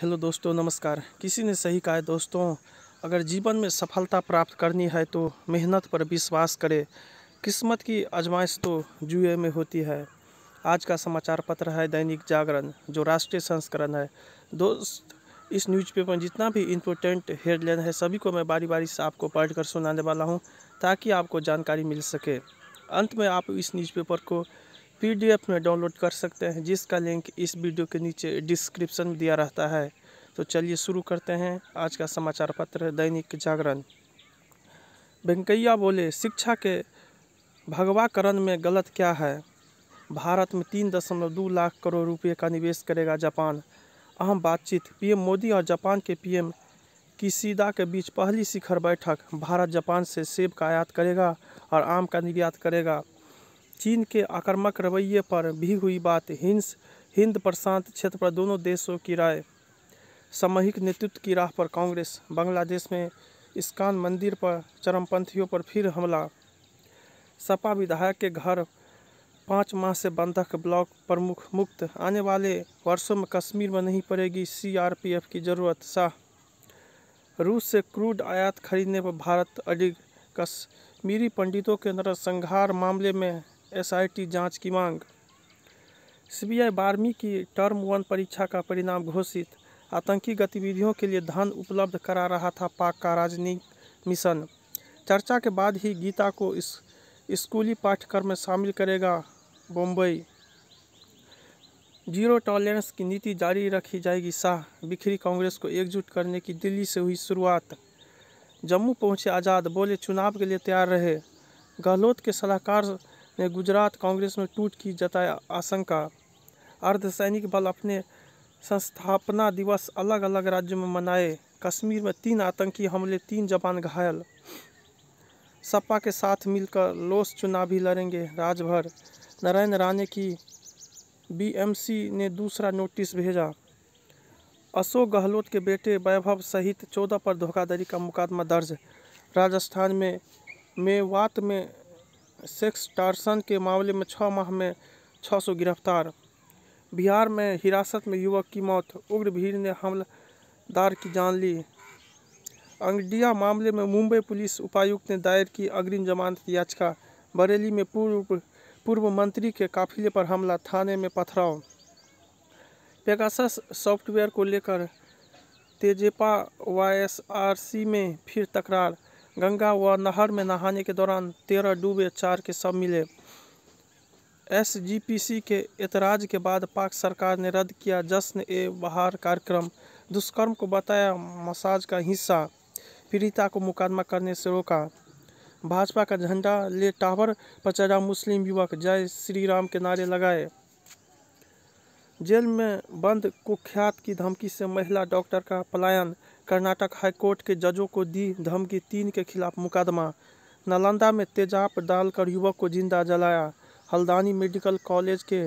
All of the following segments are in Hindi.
हेलो दोस्तों नमस्कार किसी ने सही कहा है दोस्तों अगर जीवन में सफलता प्राप्त करनी है तो मेहनत पर विश्वास करें किस्मत की आजमाइश तो जुए में होती है आज का समाचार पत्र है दैनिक जागरण जो राष्ट्रीय संस्करण है दोस्त इस न्यूज़पेपर में जितना भी इम्पोर्टेंट हेडलाइन है सभी को मैं बारी बारी से आपको पढ़ सुनाने वाला हूँ ताकि आपको जानकारी मिल सके अंत में आप इस न्यूज़पेपर को पीडीएफ में डाउनलोड कर सकते हैं जिसका लिंक इस वीडियो के नीचे डिस्क्रिप्शन में दिया रहता है तो चलिए शुरू करते हैं आज का समाचार पत्र दैनिक जागरण वेंकैया बोले शिक्षा के भगवाकरण में गलत क्या है भारत में तीन दशमलव दो लाख करोड़ रुपए का निवेश करेगा जापान अहम बातचीत पीएम मोदी और जापान के पीएम किसीदा के बीच पहली शिखर बैठक भारत जापान से सेब का आयात करेगा और आम का निर्यात करेगा चीन के आक्रामक रवैये पर भी हुई बात हिंस हिंद प्रशांत क्षेत्र पर दोनों देशों की राय सामूहिक नेतृत्व की राह पर कांग्रेस बांग्लादेश में इस्कान मंदिर पर चरमपंथियों पर फिर हमला सपा विधायक के घर पाँच माह से बंधक ब्लॉक प्रमुख मुक्त आने वाले वर्षों में कश्मीर में नहीं पड़ेगी सीआरपीएफ की ज़रूरत शाह रूस से क्रूड आयात खरीदने पर भारत अडिग कश्मीरी पंडितों के नरसंहार मामले में एसआईटी जांच की मांग सीबीआई बारहवीं की टर्म वन परीक्षा का परिणाम घोषित आतंकी गतिविधियों के लिए धन उपलब्ध करा रहा था पाक का राजनीतिक मिशन चर्चा के बाद ही गीता को इस स्कूली पाठ्यक्रम में शामिल करेगा बम्बई जीरो टॉलरेंस की नीति जारी रखी जाएगी शाह बिखरी कांग्रेस को एकजुट करने की दिल्ली से हुई शुरुआत जम्मू पहुंचे आज़ाद बोले चुनाव के लिए तैयार रहे गहलोत के सलाहकार ने गुजरात कांग्रेस में टूट की जताया आशंका अर्धसैनिक बल अपने संस्थापना दिवस अलग अलग राज्यों में मनाए कश्मीर में तीन आतंकी हमले तीन जवान घायल सपा के साथ मिलकर लोस चुनाव भी लड़ेंगे राजभर नारायण राणे की बीएमसी ने दूसरा नोटिस भेजा अशोक गहलोत के बेटे वैभव सहित चौदह पर धोखाधड़ी का मुकदमा दर्ज राजस्थान में मेवात में सेक्स टार्सन के मामले में छः माह में छः सौ गिरफ्तार बिहार में हिरासत में युवक की मौत उग्र भीड़ ने हमलादार की जान ली अंगडिया मामले में मुंबई पुलिस उपायुक्त ने दायर की अग्रिम जमानत याचिका बरेली में पूर्व पूर्व मंत्री के काफिले पर हमला थाने में पथराव पेगास सॉफ्टवेयर को लेकर तेजेपा वाई में फिर तकरार गंगा व नहर में नहाने के दौरान तेरह डूबे चार के सब मिले एसजीपीसी के एतराज के बाद पाक सरकार ने रद्द किया जश्न ए बहार कार्यक्रम दुष्कर्म को बताया मसाज का हिस्सा पीड़िता को मुकदमा करने से रोका भाजपा का झंडा ले टावर पर चढ़ा मुस्लिम युवक जय श्री राम के नारे लगाए जेल में बंद कुख्यात की धमकी से महिला डॉक्टर का पलायन कर्नाटक हाईकोर्ट के जजों को दी धमकी तीन के खिलाफ मुकदमा नालंदा में तेजाब डालकर युवक को जिंदा जलाया हल्दानी मेडिकल कॉलेज के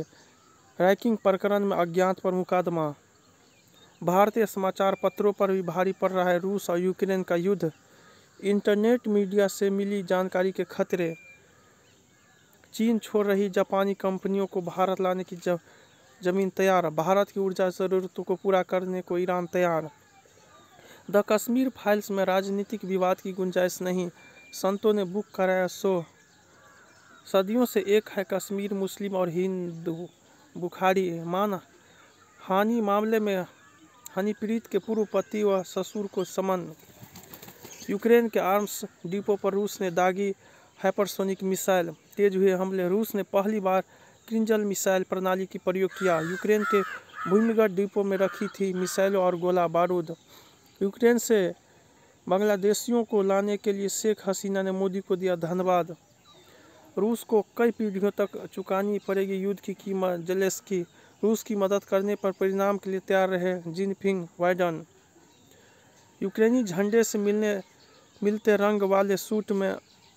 रैकिंग प्रकरण में अज्ञात पर मुकदमा भारतीय समाचार पत्रों पर भी भारी पड़ रहा है रूस और यूक्रेन का युद्ध इंटरनेट मीडिया से मिली जानकारी के खतरे चीन छोड़ रही जापानी कंपनियों को भारत लाने की जमीन तैयार भारत की ऊर्जा ज़रूरतों को पूरा करने को ईरान तैयार द कश्मीर फाइल्स में राजनीतिक विवाद की गुंजाइश नहीं संतों ने बुक कराया शो सदियों से एक है कश्मीर मुस्लिम और हिंदू बुखारी मान हानि मामले में हनीप्रीत के पूर्व पति व ससुर को समन यूक्रेन के आर्म्स डिपो पर रूस ने दागी हाइपरसोनिक मिसाइल तेज हुए हमले रूस ने पहली बार क्रिंजल मिसाइल प्रणाली की प्रयोग किया यूक्रेन के भूमिगत डिपो में रखी थी मिसाइलों और गोला बारूद यूक्रेन से बांग्लादेशियों को लाने के लिए शेख हसीना ने मोदी को दिया धन्यवाद रूस को कई पीढ़ियों तक चुकानी पड़ेगी युद्ध की कीमत की रूस की मदद करने पर परिणाम के लिए तैयार रहे जिनफिंग वाइडन यूक्रेनी झंडे से मिलने मिलते रंग वाले सूट में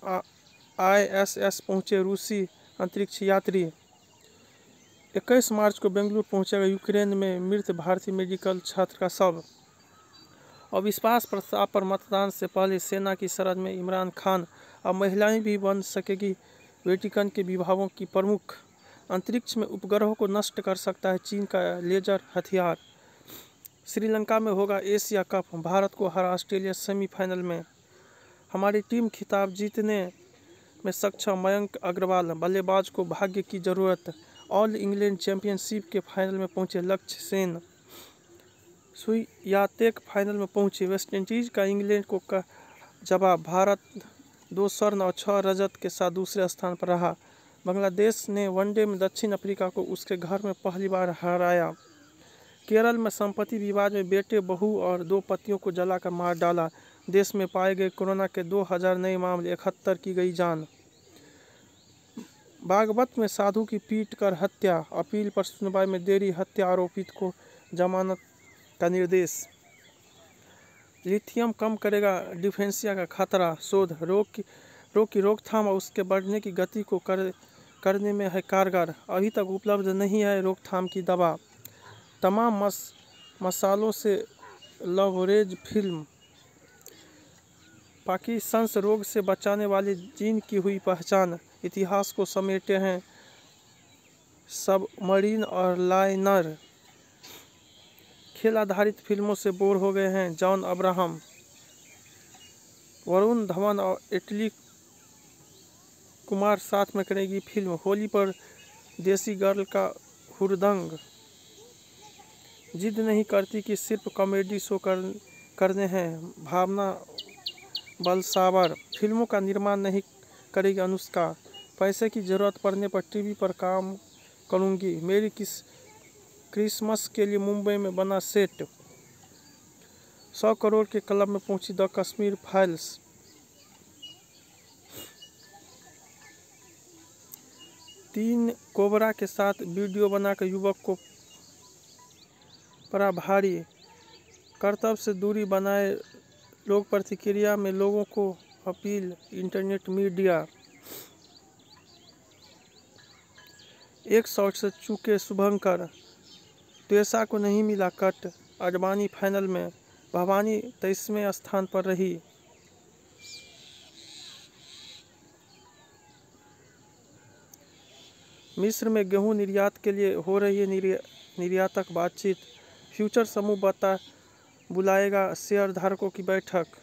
आईएसएस पहुंचे रूसी अंतरिक्ष यात्री 21 मार्च को बेंगलुरु पहुंचेगा यूक्रेन में मृत भारतीय मेडिकल छात्र का शव अविश्वास प्रस्ताव पर मतदान से पहले सेना की शरद में इमरान खान अब महिलाएं भी बन सकेगी वेटिकन के विभागों की प्रमुख अंतरिक्ष में उपग्रहों को नष्ट कर सकता है चीन का लेजर हथियार श्रीलंका में होगा एशिया कप भारत को हरा ऑस्ट्रेलिया सेमीफाइनल में हमारी टीम खिताब जीतने में सक्षम मयंक अग्रवाल बल्लेबाज को भाग्य की जरूरत ऑल इंग्लैंड चैंपियनशिप के फाइनल में पहुंचे लक्ष्य सेन तेक फाइनल में पहुंची वेस्टइंडीज का इंग्लैंड को का जवाब भारत दो स्वर्ण और छः रजत के साथ दूसरे स्थान पर रहा बांग्लादेश ने वनडे में दक्षिण अफ्रीका को उसके घर में पहली बार हराया केरल में संपत्ति विवाद में बेटे बहू और दो पतियों को जलाकर मार डाला देश में पाए गए कोरोना के 2000 नए मामले इकहत्तर की गई जान बागवत में साधु की पीट कर हत्या अपील पर सुनवाई में देरी हत्या आरोपित को जमानत का निर्देश लिथियम कम करेगा डिफेंसिया का खतरा शोध रोग की रोग की रोकथाम और उसके बढ़ने की गति को कर करने में है कारगर अभी तक उपलब्ध नहीं है रोकथाम की दवा तमाम मस मसालों से लवरेज फिल्म पाकिस्तान रोग से बचाने वाले जीन की हुई पहचान इतिहास को समेटे हैं सब मरीन और लाइनर खेल आधारित फिल्मों से बोर हो गए हैं जॉन अब्राहम वरुण धवन और इटली कुमार साथ में करेगी फिल्म होली पर देसी गर्ल का हुरदंग जिद नहीं करती कि सिर्फ कॉमेडी शो कर करने हैं भावना बलसावर फिल्मों का निर्माण नहीं करेगी अनुष्का पैसे की ज़रूरत पड़ने पर टीवी पर काम करूँगी मेरी किस क्रिसमस के लिए मुंबई में बना सेट सौ करोड़ के क्लब में पहुंची द कश्मीर फाइल्स तीन कोबरा के साथ वीडियो बनाकर युवक को पड़ा भारी कर्तव्य से दूरी बनाए लोग प्रतिक्रिया में लोगों को अपील इंटरनेट मीडिया एक शॉट से चूके शुभंकर त्वेसा को नहीं मिला कट अडवाणी फाइनल में भवानी तेईसवें स्थान पर रही मिस्र में गेहूं निर्यात के लिए हो रही है निर्या, निर्यातक बातचीत फ्यूचर समूह बता बुलाएगा शेयरधारकों की बैठक